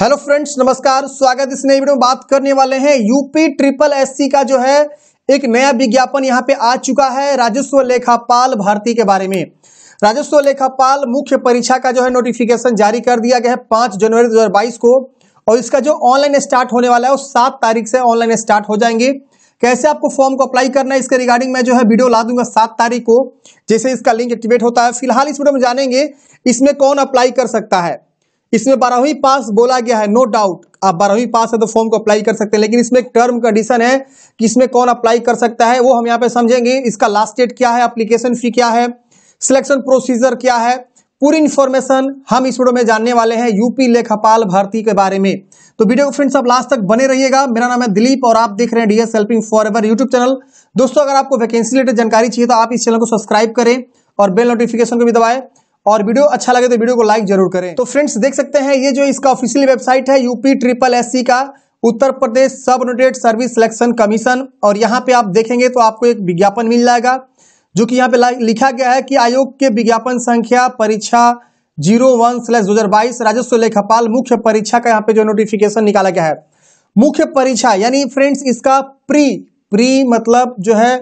hello friends नमस्कार स्वागत इस नई वीडियो में बात करने वाले हैं यूपी ट्रिपल एससी का जो है एक नया विज्ञापन यहां पे आ चुका है राजस्व लेखापाल भारती के बारे में राजस्व लेखापाल मुख्य परीक्षा का जो है नोटिफिकेशन जारी कर दिया गया है पांच जनवरी 2022 को और इसका जो ऑनलाइन स्टार्ट होने वाला है वो सात तारीख से ऑनलाइन स्टार्ट हो जाएंगे कैसे आपको फॉर्म को अप्लाई करना है इसके रिगार्डिंग मैं जो है वीडियो ला दूंगा सात तारीख को जैसे इसका लिंक एक्टिवेट होता है फिलहाल इस वीडियो में जानेंगे इसमें कौन अप्लाई कर सकता है इसमें बारहवीं पास बोला गया है नो डाउट आप बारहवीं पास है तो फॉर्म को अप्लाई कर सकते हैं लेकिन इसमें एक टर्म कंडीशन है कि इसमें कौन अप्लाई कर सकता है वो हम यहाँ पे समझेंगे इसका लास्ट डेट क्या है अप्लीकेशन फी क्या है सिलेक्शन प्रोसीजर क्या है पूरी इन्फॉर्मेशन हम इस वीडियो में जानने वाले हैं यूपी लेखपाल भर्ती के बारे में तो वीडियो को फ्रेंड्स आप लास्ट तक बने रहिएगा मेरा नाम है दिलीप और आप देख रहे हैं DS helping forever YouTube channel दोस्तों अगर आपको वैकेंसी रिलेटेड जानकारी चाहिए तो आप इस चैनल को सब्सक्राइब करें और बेल नोटिफिकेशन को भी दबाएं और वीडियो अच्छा लगे तो वीडियो को लाइक जरूर करें तो फ्रेंड्स देख सकते हैं ये जो इसका ऑफिशियल वेबसाइट है यूपी ट्रिपल एस का उत्तर प्रदेश सब नोटेड सर्विस सिलेक्शन कमीशन और यहाँ पे आप देखेंगे तो आपको एक विज्ञापन मिल जाएगा जो कि यहाँ पे लिखा गया है कि आयोग के विज्ञापन संख्या परीक्षा जीरो वन स्लैश दो हजार बाईस राजस्व लेखापाल मुख्य परीक्षा का यहाँ पे जो नोटिफिकेशन निकाला गया है मुख्य परीक्षा यानी फ्रेंड्स इसका प्री प्री मतलब जो है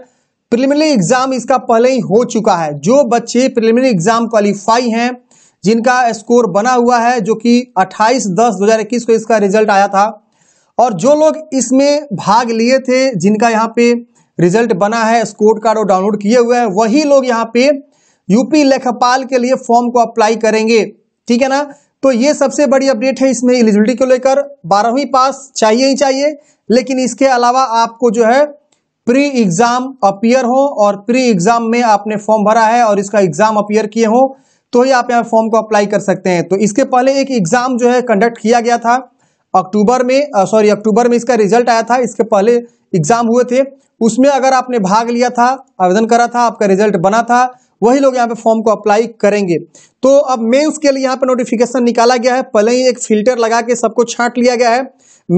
प्रिलिमिनरी एग्जाम इसका पहले ही हो चुका है जो बच्चे प्रिलिमिनरी एग्जाम क्वालिफाई हैं जिनका स्कोर बना हुआ है जो कि 28 दस 2021 को इसका रिजल्ट आया था और जो लोग इसमें भाग लिए थे जिनका यहाँ पे रिजल्ट बना है स्कोर कार्ड और डाउनलोड किए हुए हैं वही लोग यहाँ पे यूपी लेखपाल के लिए फॉर्म को अप्लाई करेंगे ठीक है ना तो ये सबसे बड़ी अपडेट है इसमें एलिजिबिलिटी को लेकर बारहवीं पास चाहिए ही चाहिए लेकिन इसके अलावा आपको जो है प्री एग्जाम अपियर हो और प्री एग्जाम में आपने फॉर्म भरा है और इसका एग्जाम अपियर किए हो तो ही आप यहाँ फॉर्म को अप्लाई कर सकते हैं तो इसके पहले एक एग्जाम जो है कंडक्ट किया गया था अक्टूबर में सॉरी अक्टूबर में इसका रिजल्ट आया था इसके पहले एग्जाम हुए थे उसमें अगर आपने भाग लिया था आवेदन करा था आपका रिजल्ट बना था वही लोग यहाँ पे फॉर्म को अप्लाई करेंगे तो अब मेंस के लिए यहाँ पे नोटिफिकेशन निकाला गया है पहले ही एक फिल्टर लगा के सबको छांट लिया गया है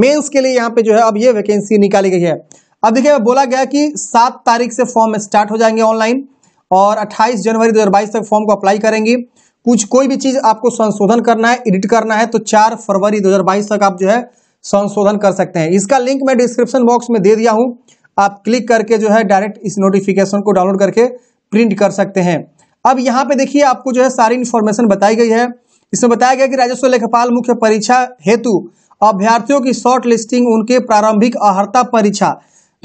मेंस के लिए यहाँ पे जो है अब ये वैकेंसी निकाली गई है अब देखिए बोला गया कि सात तारीख से फॉर्म स्टार्ट हो जाएंगे ऑनलाइन और 28 जनवरी 2022 तक फॉर्म को अप्लाई करेंगी कुछ कोई भी चीज आपको संशोधन करना है एडिट करना है तो 4 फरवरी 2022 तक आप जो है संशोधन कर सकते हैं इसका लिंक मैं डिस्क्रिप्शन बॉक्स में दे दिया हूं आप क्लिक करके जो है डायरेक्ट इस नोटिफिकेशन को डाउनलोड करके प्रिंट कर सकते हैं अब यहाँ पे देखिए आपको जो है सारी इन्फॉर्मेशन बताई गई है इसमें बताया गया कि राजस्व लेखपाल मुख्य परीक्षा हेतु अभ्यर्थियों की शॉर्ट लिस्टिंग उनके प्रारंभिक अहर्ता परीक्षा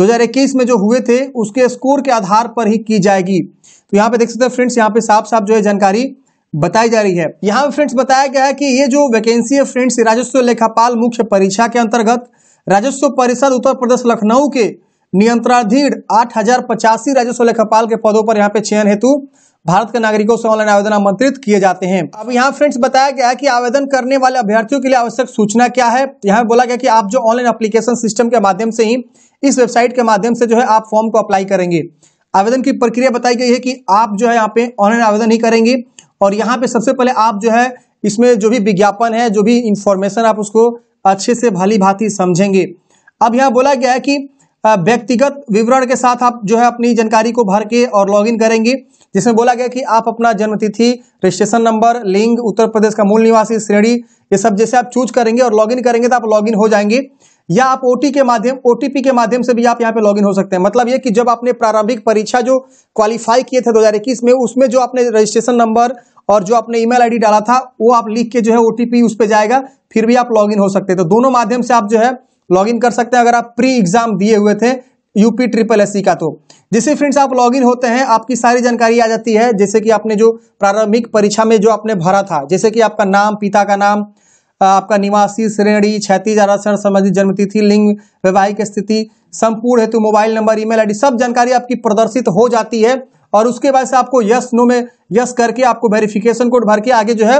2021 में जो हुए थे उसके स्कोर के आधार पर ही की जाएगी तो यहाँ पे देख सकते हैं फ्रेंड्स यहाँ पे साफ साफ जो है जानकारी बताई जा रही है यहाँ पे फ्रेंड्स बताया गया है कि ये जो वैकेंसी है फ्रेंड्स राजस्व लेखापाल मुख्य परीक्षा के अंतर्गत राजस्व परिषद उत्तर प्रदेश लखनऊ के नियंत्रणाधीन आठ हजार पचासी राजस्व लेखापाल के पदों पर यहाँ पे चयन हेतु भारत के नागरिकों से ऑनलाइन आवेदन आमंत्रित किए जाते हैं अब यहाँ फ्रेंड्स बताया गया है कि आवेदन करने वाले अभ्यर्थियों के लिए आवश्यक सूचना क्या है यहाँ बोला गया कि आप जो ऑनलाइन अप्लीकेशन सिस्टम के माध्यम से ही इस वेबसाइट के माध्यम से जो है आप फॉर्म को अप्लाई करेंगे आवेदन की प्रक्रिया बताई गई है कि आप जो है यहाँ पे ऑनलाइन आवेदन ही करेंगे और यहाँ पे सबसे पहले आप जो है इसमें जो भी विज्ञापन है जो भी इंफॉर्मेशन आप उसको अच्छे से भली भांति समझेंगे अब यहाँ बोला गया है कि व्यक्तिगत विवरण के साथ आप जो है अपनी जानकारी को भर के और लॉगिन करेंगे जिसमें बोला गया कि आप अपना जन्मतिथि रजिस्ट्रेशन नंबर लिंग उत्तर प्रदेश का मूल निवासी श्रेणी ये सब जैसे आप चूज करेंगे और लॉगिन करेंगे तो आप लॉगिन हो जाएंगे या आप ओटी के माध्यम ओटीपी के माध्यम से भी आप यहाँ पे लॉगिन हो सकते हैं मतलब ये कि जब आपने प्रारंभिक परीक्षा जो क्वालिफाई किए थे दो में उसमें जो आपने रजिस्ट्रेशन नंबर और जो आपने ईमेल आईडी डाला था वो आप लिख के जो है ओटीपी उस पर जाएगा फिर भी आप लॉगिन हो सकते हैं तो दोनों माध्यम से आप जो है लॉगिन कर सकते हैं अगर आप प्री एग्जाम दिए हुए थे यूपी ट्रिपल एस का तो जैसे फ्रेंड्स आप लॉगिन होते हैं आपकी सारी जानकारी आ जाती है जैसे कि आपने जो प्रारंभिक परीक्षा में जो आपने भरा था जैसे कि आपका नाम पिता का नाम आपका निवासी श्रेणी क्षतिज आरक्षण संबंधित जन्मतिथि लिंग वैवाहिक स्थिति संपूर्ण हेतु मोबाइल नंबर ईमेल आई सब जानकारी आपकी प्रदर्शित हो जाती है और उसके बाद से आपको यस नो में यस करके आपको वेरिफिकेशन कोड भर के आगे जो है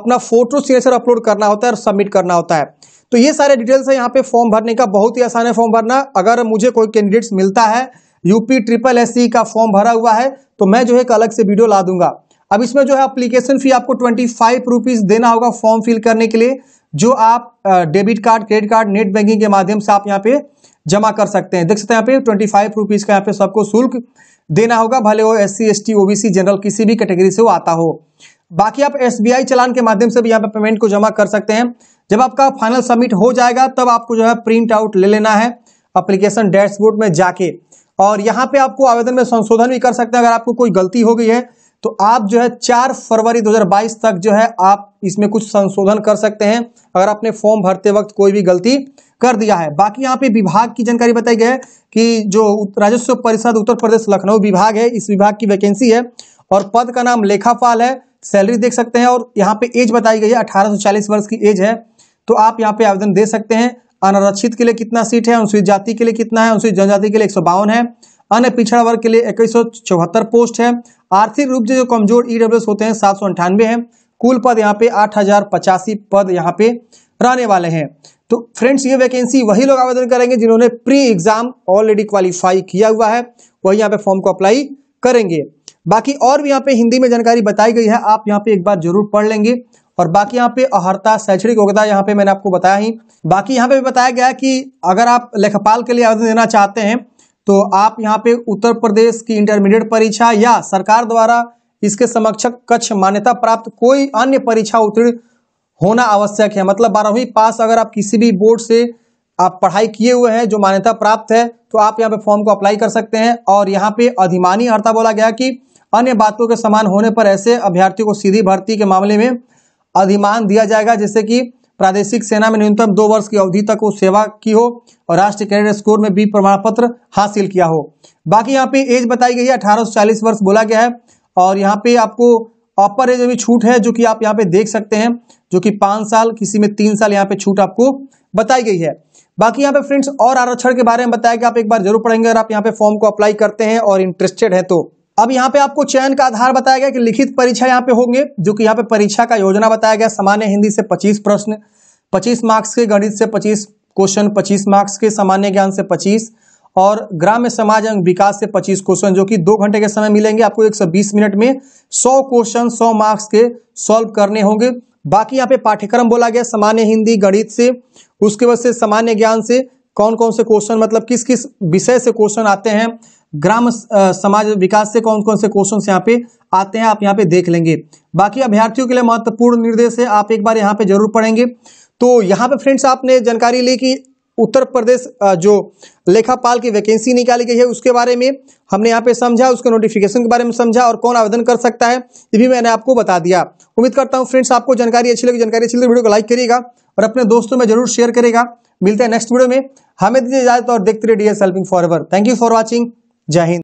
अपना फोटो सिग्नेचर अपलोड करना होता है और सबमिट करना होता है तो ये सारे डिटेल्स है यहाँ पे फॉर्म भरने का बहुत ही आसान है फॉर्म भरना अगर मुझे कोई कैंडिडेट्स मिलता है यूपी ट्रिपल एस का फॉर्म भरा हुआ है तो मैं जो है एक अलग से वीडियो ला दूंगा अब इसमें जो है अप्लीकेशन फी आपको ट्वेंटी फाइव रुपीज़ देना होगा फॉर्म फिल करने के लिए जो आप debit card credit card net banking के माध्यम से आप यहाँ पे जमा कर सकते हैं देख सकते हैं यहाँ पे ट्वेंटी फाइव रुपीज़ का यहाँ पे सबको शुल्क देना होगा भले वो S C S T OBC general किसी भी कैटेगरी से वो आता हो बाकी आप एस चलान के माध्यम से भी यहाँ पे पेमेंट को जमा कर सकते हैं जब आपका फाइनल सबमिट हो जाएगा तब आपको जो है प्रिंट आउट ले लेना है अप्लीकेशन डैशबोर्ड में जाके और यहाँ पे आपको आवेदन में संशोधन भी कर सकते हैं अगर आपको कोई गलती हो गई है तो आप जो है चार फरवरी 2022 तक जो है आप इसमें कुछ संशोधन कर सकते हैं अगर आपने फॉर्म भरते वक्त कोई भी गलती कर दिया है बाकी यहाँ पे विभाग की जानकारी बताई गई है कि जो राजस्व परिषद उत्तर प्रदेश लखनऊ विभाग है इस विभाग की वैकेंसी है और पद का नाम लेखापाल है सैलरी देख सकते हैं और यहाँ पे एज बताई गई है अठारह वर्ष की एज है तो आप यहाँ पे आवेदन दे सकते हैं अनारक्षित के लिए कितना सीट है अनुसूचित जाति के लिए कितना है अनुसूचित जनजाति के लिए एक है अन्य पिछड़ा वर्ग के लिए इक्कीस पोस्ट है आर्थिक रूप से जो कमजोर ई e होते हैं सात है कुल पद यहाँ पे आठ पद यहाँ पे रहने वाले हैं तो फ्रेंड्स ये वैकेंसी वही लोग आवेदन करेंगे जिन्होंने प्री एग्जाम ऑलरेडी क्वालिफाई किया हुआ है वही यहाँ पे फॉर्म को अप्लाई करेंगे बाकी और भी यहाँ पे हिंदी में जानकारी बताई गई है आप यहाँ पे एक बार जरूर पढ़ लेंगे और बाकी यहाँ पे अहर्ता शैक्षणिक योग्यता यहाँ पे मैंने आपको बताया ही बाकी यहाँ पे भी बताया गया है कि अगर आप लेखपाल के लिए आवेदन देना चाहते हैं तो आप यहाँ पे उत्तर प्रदेश की इंटरमीडिएट परीक्षा या सरकार द्वारा इसके समक्ष कक्ष मान्यता प्राप्त कोई अन्य परीक्षा उत्तीर्ण होना आवश्यक है मतलब बारहवीं पास अगर आप किसी भी बोर्ड से आप पढ़ाई किए हुए हैं जो मान्यता प्राप्त है तो आप यहाँ पे फॉर्म को अप्लाई कर सकते हैं और यहाँ पे अधिमानी अर्था बोला गया कि अन्य बातों के समान होने पर ऐसे अभ्यर्थियों को सीधी भर्ती के मामले में अधिमान दिया जाएगा जैसे कि प्रादेशिक सेना में न्यूनतम दो वर्ष की अवधि तक वो सेवा की हो और राष्ट्रीय कैडेट स्कोर में बी प्रमाण पत्र हासिल किया हो बाकी यहाँ पे एज बताई गई है अठारह वर्ष बोला गया है और यहाँ पे आपको अपर एज में भी छूट है जो कि आप यहाँ पे देख सकते हैं जो कि पाँच साल किसी में तीन साल यहाँ पे छूट आपको बताई गई है बाकी यहाँ पे फ्रेंड्स और आरक्षण के बारे में बताया गया आप एक बार जरूर पढ़ेंगे अगर आप यहाँ पे फॉर्म को अप्लाई करते हैं और इंटरेस्टेड है तो अब यहाँ पे आपको चयन का आधार बताया गया कि लिखित परीक्षा यहाँ पे होंगे जो कि यहाँ पे परीक्षा का योजना बताया गया सामान्य हिंदी से 25 प्रश्न 25 मार्क्स के गणित से 25 क्वेश्चन 25 मार्क्स के सामान्य ज्ञान से 25 और ग्राम्य समाज एवं विकास से 25 क्वेश्चन जो कि दो घंटे के समय मिलेंगे आपको 120 मिनट में 100 क्वेश्चन सौ मार्क्स के सॉल्व करने होंगे बाकी यहाँ पे पाठ्यक्रम बोला गया सामान्य हिंदी गणित से उसके बाद से सामान्य ज्ञान से कौन कौन से क्वेश्चन मतलब किस किस विषय से क्वेश्चन आते हैं ग्राम समाज विकास से कौन कौन से क्वेश्चन यहाँ पे आते हैं आप यहाँ पे देख लेंगे बाकी अभ्यार्थियों के लिए महत्वपूर्ण निर्देश है आप एक बार यहाँ पे जरूर पढ़ेंगे तो यहाँ पे फ्रेंड्स आपने जानकारी ली कि उत्तर प्रदेश जो लेखापाल की वैकेंसी निकाली गई है उसके बारे में हमने यहाँ पे समझा उसके नोटिफिकेशन के बारे में समझा और कौन आवेदन कर सकता है ये भी मैंने आपको बता दिया उम्मीद करता हूँ फ्रेंड्स आपको जानकारी अच्छी लगी जानकारी अच्छी लगी तो वीडियो को लाइक करिएगा और अपने दोस्तों में जरूर शेयर करेगा मिलते हैं नेक्स्ट वीडियो में हमें दीजिए इजाजत और देखते रहिए helping forever thank you for watching जय हिंद